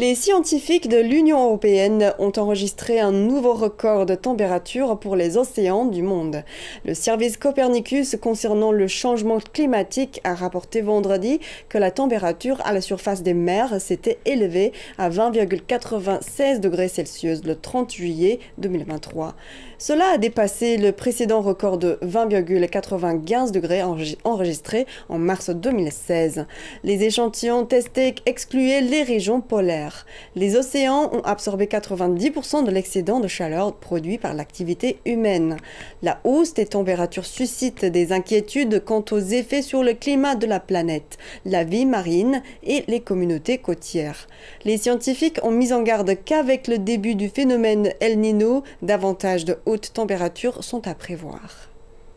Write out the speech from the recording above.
Les scientifiques de l'Union européenne ont enregistré un nouveau record de température pour les océans du monde. Le service Copernicus concernant le changement climatique a rapporté vendredi que la température à la surface des mers s'était élevée à 20,96 degrés Celsius le 30 juillet 2023. Cela a dépassé le précédent record de 20,95 degrés enregistré en mars 2016. Les échantillons testés excluaient les régions polaires. Les océans ont absorbé 90% de l'excédent de chaleur produit par l'activité humaine. La hausse des températures suscite des inquiétudes quant aux effets sur le climat de la planète, la vie marine et les communautés côtières. Les scientifiques ont mis en garde qu'avec le début du phénomène El Nino, davantage de hautes températures sont à prévoir.